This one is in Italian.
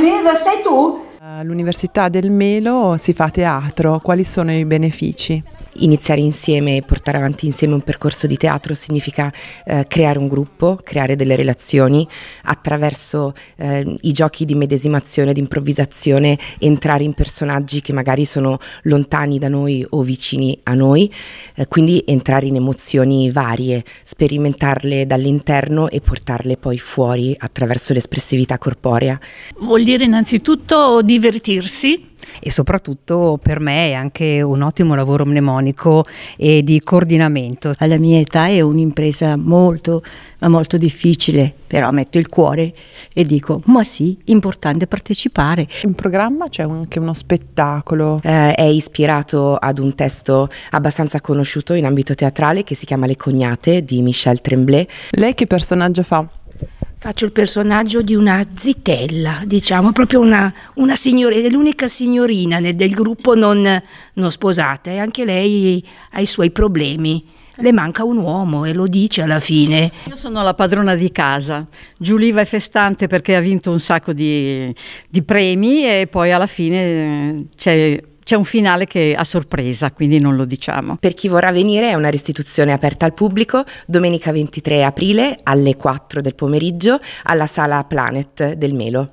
Elisa, sei tu? All'Università del Melo si fa teatro, quali sono i benefici? iniziare insieme e portare avanti insieme un percorso di teatro significa eh, creare un gruppo, creare delle relazioni attraverso eh, i giochi di medesimazione, di improvvisazione, entrare in personaggi che magari sono lontani da noi o vicini a noi, eh, quindi entrare in emozioni varie, sperimentarle dall'interno e portarle poi fuori attraverso l'espressività corporea. Vuol dire innanzitutto divertirsi e soprattutto per me è anche un ottimo lavoro mnemonico e di coordinamento. Alla mia età è un'impresa molto, ma molto difficile, però metto il cuore e dico ma sì, importante partecipare. In programma c'è anche uno spettacolo. Eh, è ispirato ad un testo abbastanza conosciuto in ambito teatrale che si chiama Le cognate di Michel Tremblay. Lei che personaggio fa? faccio il personaggio di una zitella, diciamo, proprio una, una signorina, l'unica signorina nel, del gruppo non, non, sposata e anche lei ha i suoi problemi. Le manca un uomo e lo dice alla fine. Io sono la padrona di casa. Giuliva è festante perché ha vinto un sacco di, di premi e poi alla fine eh, c'è c'è un finale che a sorpresa, quindi non lo diciamo. Per chi vorrà venire è una restituzione aperta al pubblico domenica 23 aprile alle 4 del pomeriggio alla sala Planet del Melo.